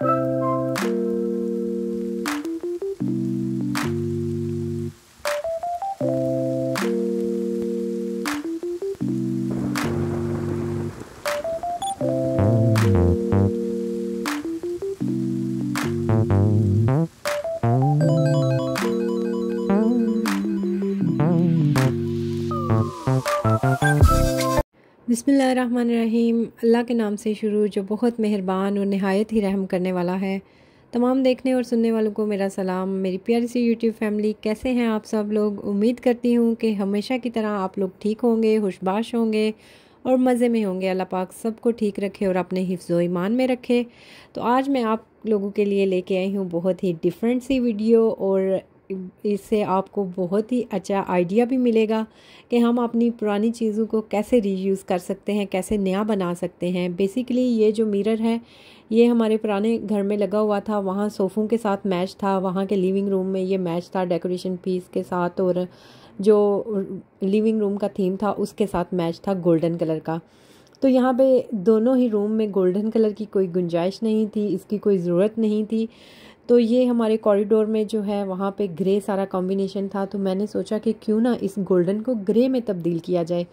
thank you बिसमीम अल्लाह के नाम से शुरू जो बहुत मेहरबान और नहायत ही रहम करने वाला है तमाम देखने और सुनने वालों को मेरा सलाम मेरी प्यारी सी यूट्यूब फैमिली कैसे हैं आप सब लोग उम्मीद करती हूँ कि हमेशा की तरह आप लोग ठीक होंगे खुशबाश होंगे और मज़े में होंगे अल्लाह पाक सबको ठीक रखे और अपने हिफ्ज़ ईमान में रखे तो आज मैं आप लोगों के लिए लेके आई हूँ बहुत ही डिफरेंट सी वीडियो और इससे आपको बहुत ही अच्छा आइडिया भी मिलेगा कि हम अपनी पुरानी चीज़ों को कैसे रीयूज़ कर सकते हैं कैसे नया बना सकते हैं बेसिकली ये जो मिरर है ये हमारे पुराने घर में लगा हुआ था वहाँ सोफ़ों के साथ मैच था वहाँ के लिविंग रूम में ये मैच था डेकोरेशन पीस के साथ और जो लिविंग रूम का थीम था उसके साथ मैच था गोल्डन कलर का तो यहाँ पे दोनों ही रूम में गोल्डन कलर की कोई गुंजाइश नहीं थी इसकी कोई ज़रूरत नहीं थी तो ये हमारे कॉरिडोर में जो है वहाँ पे ग्रे सारा कॉम्बिनेशन था तो मैंने सोचा कि क्यों ना इस गोल्डन को ग्रे में तब्दील किया जाए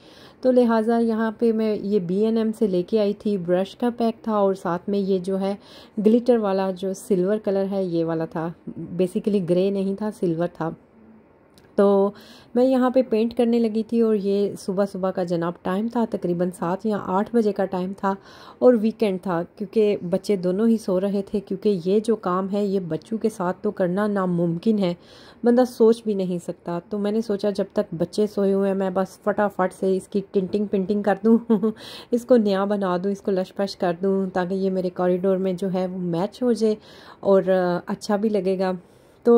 तो लिहाजा यहाँ पे मैं ये बी एन एम से लेके आई थी ब्रश का पैक था और साथ में ये जो है ग्लिटर वाला जो सिल्वर कलर है ये वाला था बेसिकली ग्रे नहीं था सिल्वर था तो मैं यहाँ पे पेंट करने लगी थी और ये सुबह सुबह का जनाब टाइम था तकरीबन सात या आठ बजे का टाइम था और वीकेंड था क्योंकि बच्चे दोनों ही सो रहे थे क्योंकि ये जो काम है ये बच्चों के साथ तो करना नामुमकिन है बंदा सोच भी नहीं सकता तो मैंने सोचा जब तक बच्चे सोए हुए हैं मैं बस फटाफट से इसकी टिंटिंग पिंटिंग कर दूँ इसको नया बना दूँ इसको लशपश कर दूँ ताकि ये मेरे कॉरिडोर में जो है वो मैच हो जाए और अच्छा भी लगेगा तो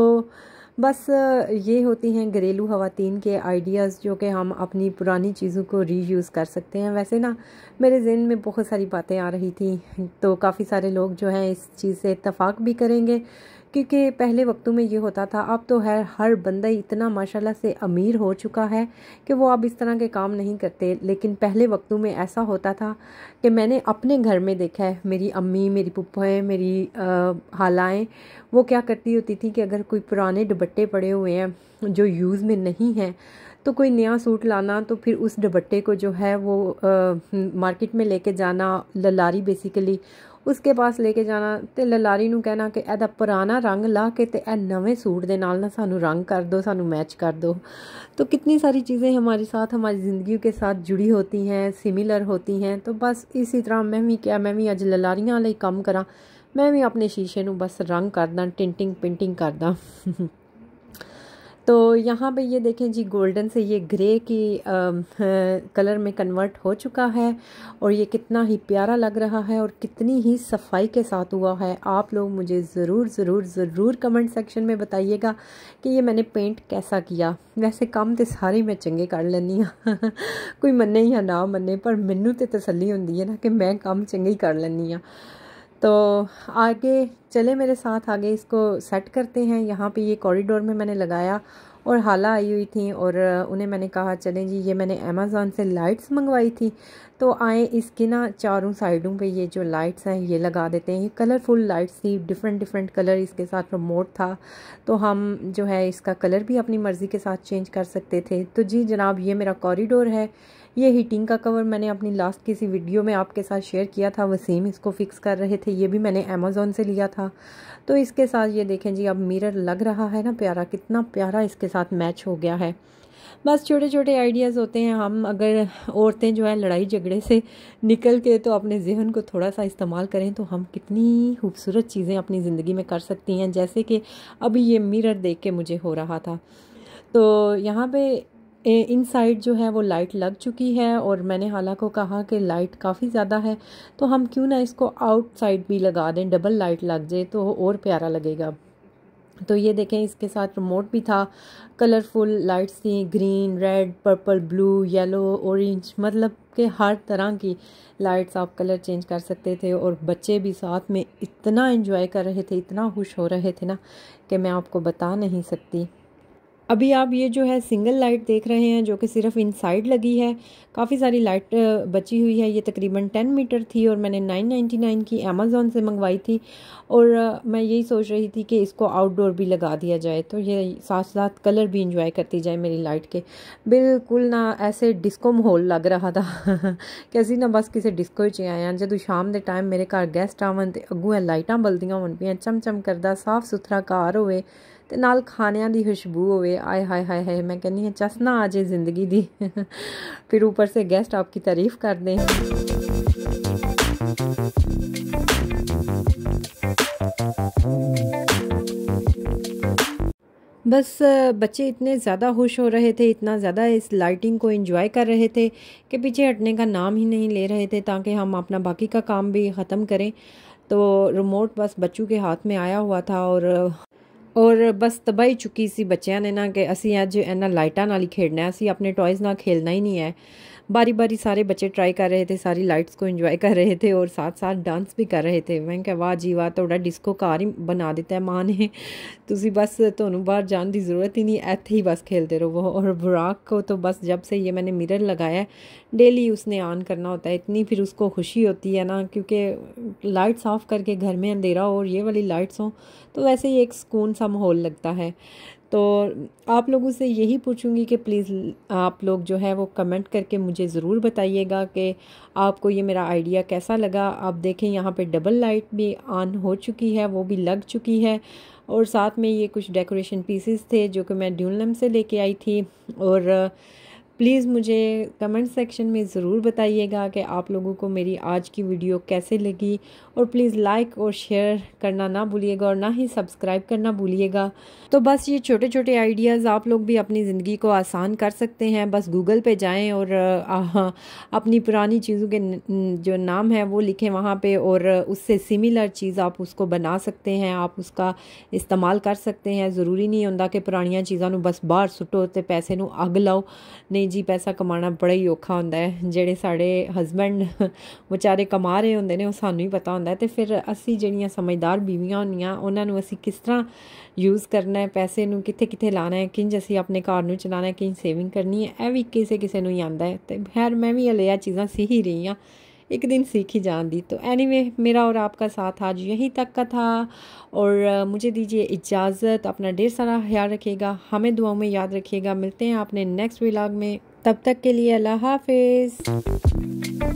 बस ये होती हैं घरेलू खातन के आइडियाज़ जो कि हम अपनी पुरानी चीज़ों को रीयूज़ कर सकते हैं वैसे ना मेरे जहन में बहुत सारी बातें आ रही थी तो काफ़ी सारे लोग जो हैं इस चीज़ से इतफ़ाक़ भी करेंगे क्योंकि पहले वक्तों में ये होता था अब तो है हर बंदा इतना माशाल्लाह से अमीर हो चुका है कि वो अब इस तरह के काम नहीं करते लेकिन पहले वक्तों में ऐसा होता था कि मैंने अपने घर में देखा है मेरी अम्मी मेरी पुप्पाएँ मेरी हालाएँ वो क्या करती होती थी कि अगर कोई पुराने दुबट्टे पड़े हुए हैं जो यूज़ में नहीं हैं तो कोई नया सूट लाना तो फिर उस दुबट्टे को जो है वो आ, मार्केट में लेके जाना ललारी बेसिकली ਉਸਕੇ ਪਾਸ ਲੈ ਕੇ ਜਾਣਾ ਤੇ ਲਲਾਰੀ ਨੂੰ ਕਹਿਣਾ ਕਿ ਇਹਦਾ ਪੁਰਾਣਾ ਰੰਗ ਲਾ ਕੇ ਤੇ ਇਹ ਨਵੇਂ ਸੂਟ ਦੇ ਨਾਲ ਨਾ ਸਾਨੂੰ ਰੰਗ ਕਰ ਦਿਓ ਸਾਨੂੰ ਮੈਚ ਕਰ ਦਿਓ ਤੋ ਕਿੰਨੀ ਸਾਰੀ ਚੀਜ਼ਾਂ ਹਮਾਰੇ ਸਾਥ ਹਮਾਰੀ ਜ਼ਿੰਦਗੀ ਕੇ ਸਾਥ ਜੁੜੀ ਹੋਤੀ ਹੈ ਸਿਮਿਲਰ ਹੋਤੀ ਹੈ ਤੋ ਬਸ इसी ਤਰ੍ਹਾਂ ਮੈਂ ਵੀ ਕਿਹਾ ਮੈਂ ਵੀ ਅੱਜ ਲਲਾਰੀਆਂ ਲਈ ਕੰਮ ਕਰਾਂ ਮੈਂ ਵੀ ਆਪਣੇ ਸ਼ੀਸ਼ੇ ਨੂੰ ਬਸ ਰੰਗ ਕਰਦਾ ਟਿੰਟਿੰਗ ਪੇਂਟਿੰਗ ਕਰਦਾ तो यहाँ पे ये देखें जी गोल्डन से ये ग्रे की आ, कलर में कन्वर्ट हो चुका है और ये कितना ही प्यारा लग रहा है और कितनी ही सफाई के साथ हुआ है आप लोग मुझे ज़रूर ज़रूर ज़रूर कमेंट सेक्शन में बताइएगा कि ये मैंने पेंट कैसा किया वैसे काम तो सारे मैं चंगे कर ली हाँ कोई मने या ना मने पर मैनू तो तसली होंगी है ना कि मैं काम चंगे ही कर ਲੈਂਦੀ हाँ तो आगे चले मेरे साथ आगे इसको सेट करते हैं यहाँ पे ये कॉरिडोर में मैंने लगाया और हाला आई हुई थी और उन्हें मैंने कहा चलें जी ये मैंने अमेज़ोन से लाइट्स मंगवाई थी तो आए इसके ना चारों साइडों पे ये जो लाइट्स हैं ये लगा देते हैं ये कलरफुल लाइट्स थी डिफरेंट डिफरेंट कलर इसके साथ प्रमोट था तो हम जो है इसका कलर भी अपनी मर्ज़ी के साथ चेंज कर सकते थे तो जी जनाब ये मेरा कॉरिडोर है ये हीटिंग का कवर मैंने अपनी लास्ट किसी वीडियो में आपके साथ शेयर किया था वसीम इसको फ़िक्स कर रहे थे ये भी मैंने अमेज़ोन से लिया था तो इसके साथ ये देखें जी अब मिरर लग रहा है ना प्यारा कितना प्यारा इसके साथ मैच हो गया है बस छोटे छोटे आइडियाज़ होते हैं हम अगर औरतें जो है लड़ाई झगड़े से निकल के तो अपने जहन को थोड़ा सा इस्तेमाल करें तो हम कितनी खूबसूरत चीज़ें अपनी ज़िंदगी में कर सकती हैं जैसे कि अभी ये मिरर देख के मुझे हो रहा था तो यहाँ पे इन साइड जो है वो लाइट लग चुकी है और मैंने हाला को कहा कि लाइट काफ़ी ज़्यादा है तो हम क्यों ना इसको आउट साइड भी लगा दें डबल लाइट लग जाए तो और प्यारा लगेगा तो ये देखें इसके साथ रिमोट भी था कलरफुल लाइट्स थी green red purple blue yellow orange मतलब के हर तरह की लाइट्स आप कलर चेंज कर सकते थे और बच्चे भी साथ में इतना एंजॉय कर रहे थे इतना खुश हो रहे थे ना कि मैं आपको बता नहीं सकती अभी आप ये जो है सिंगल लाइट देख रहे हैं जो कि सिर्फ इन साइड लगी है काफ़ी सारी लाइट बची हुई है ये तकरीबन टेन मीटर थी और मैंने नाइन नाइन्टी नाइन की अमेज़ोन से मंगवाई थी और मैं यही सोच रही थी कि इसको आउटडोर भी लगा दिया जाए तो ये साथ साथ कलर भी इंजॉय करती जाए मेरी लाइट के बिल्कुल ना ऐसे डिस्को माहौल लग रहा था कैसी ना बस किसी डिस्को च आए हैं जो शाम के टाइम मेरे घर गैसट आवन तो अगू लाइटा बल्दियाँ हो चम चम करता साफ सुथरा घर होए ਤੇ ਨਾਲ ਖਾਣਿਆਂ ਦੀ ਖੁਸ਼ਬੂ ਹੋਵੇ ਆਏ ਹਾਏ ਹਾਏ ਹਾਏ ਮੈਂ ਕਹਿੰਨੀ ਹਾਂ ਚਸ ਨਾ ਆ ਜੇ ਜ਼ਿੰਦਗੀ ਦੀ ਫਿਰ ਉੱਪਰ ਸੇ ਗੈਸਟ तारीफ़ ਤਾਰੀਫ ਕਰਦੇ बस बच्चे इतने ज़्यादा खुश हो रहे थे इतना ज़्यादा इस लाइटिंग को एंजॉय कर रहे थे कि पीछे हटने का नाम ही नहीं ले रहे थे ताकि हम अपना बाकी का काम भी ख़त्म करें तो रिमोट बस बच्चों के हाथ में आया हुआ था और ਔਰ ਬਸ ਤਬਾਈ ਚੁੱਕੀ ਸੀ ਬੱਚਿਆਂ ਨੇ ਨਾ ਕਿ ਅਸੀਂ ਅੱਜ ਇਹਨਾਂ ਲਾਈਟਾਂ ਨਾਲ ਹੀ ਖੇਡਣਾ ਅਸੀਂ ਆਪਣੇ ਟੌਇਜ਼ ਨਾਲ ਖੇਲਣਾ ਹੀ ਨਹੀਂ ਹੈ बारी बारी सारे बच्चे ट्राई कर रहे थे सारी लाइट्स को एंजॉय कर रहे थे और साथ साथ डांस भी कर रहे थे मैं क्या वाह जी वाह थोड़ा डिस्को कार ही ਬਣਾ ਦਿੱਤਾ ਮਾਂ ਨੇ ਤੁਸੀਂ तुम्हें ਤੁਹਾਨੂੰ बाहर जाने की जरूरत ही नहीं ਇੱਥੇ ही बस खेलते रहो और बुराक को तो बस जब से ये मैंने मिरर लगाया डेली उसने ऑन करना होता है इतनी फिर उसको खुशी होती है ना क्योंकि लाइट्स ऑफ करके घर में अंधेरा हो और ये वाली लाइट्स हों तो वैसे ही एक सुकून सा माहौल लगता है तो आप लोगों से यही पूछूंगी कि प्लीज़ आप लोग जो है वो कमेंट करके मुझे ज़रूर बताइएगा कि आपको ये मेरा आइडिया कैसा लगा आप देखें यहाँ पे डबल लाइट भी ऑन हो चुकी है वो भी लग चुकी है और साथ में ये कुछ डेकोरेशन पीसेस थे जो कि मैं ड्यूनलम से लेके आई थी और प्लीज़ मुझे कमेंट सेक्शन में ज़रूर बताइएगा कि आप लोगों को मेरी आज की वीडियो कैसे लगी और प्लीज़ लाइक और शेयर करना ना भूलिएगा और ना ही सब्सक्राइब करना भूलिएगा तो बस ये छोटे छोटे आइडियाज़ आप लोग भी अपनी ज़िंदगी को आसान कर सकते हैं बस गूगल पे जाएं और आ, अपनी पुरानी चीज़ों के जो नाम है वो लिखें वहाँ पर और उससे सिमिलर चीज़ आप उसको बना सकते हैं आप उसका इस्तेमाल कर सकते हैं ज़रूरी नहीं होता कि पुरानिया चीज़ों बस बाहर सुटो तो पैसे अग लाओ नहीं ਜੀ ਪੈਸਾ ਕਮਾਣਾ ਬੜਾ ਹੀ ਔਖਾ ਹੁੰਦਾ ਹੈ ਜਿਹੜੇ ਸਾਡੇ ਹਸਬੰਡ ਵਿਚਾਰੇ ਕਮਾ ਰਹੇ ਹੁੰਦੇ ਨੇ ਉਹ ਸਾਨੂੰ ਹੀ ਪਤਾ ਹੁੰਦਾ ਤੇ ਫਿਰ ਅਸੀਂ ਜਿਹੜੀਆਂ ਸਮਝਦਾਰ ਬੀਵੀਆਂ ਹੁੰਨੀਆਂ ਉਹਨਾਂ ਨੂੰ ਅਸੀਂ ਕਿਸ ਤਰ੍ਹਾਂ ਯੂਜ਼ ਕਰਨਾ ਹੈ ਪੈਸੇ ਨੂੰ ਕਿੱਥੇ ਕਿੱਥੇ ਲਾਣਾ ਹੈ ਕਿੰਜ ਅਸੀਂ ਆਪਣੇ ਘਰ ਨੂੰ ਚਲਾਣਾ ਹੈ ਕਿੰਜ ਸੇਵਿੰਗ ਕਰਨੀ ਹੈ ਇਹ ਵੀ ਕਿਸੇ ਕਿਸੇ ਨੂੰ ਹੀ ਆਂਦਾ ਹੈ ਤੇ ਖੈਰ ਮੈਂ ਵੀ ਇਹ ਲਿਆ ਚੀਜ਼ਾਂ ਸਿੱਖ ਹੀ ਰਹੀ ਹਾਂ एक दिन सीख ही जान दी तो एनीवे anyway, मेरा और आपका साथ आज यहीं तक का था और मुझे दीजिए इजाज़त अपना ढेर सारा ख्याल रखिएगा हमें दुआ में याद रखिएगा मिलते हैं आपने नेक्स्ट व्लाग में तब तक के लिए अल्लाह हाफिज़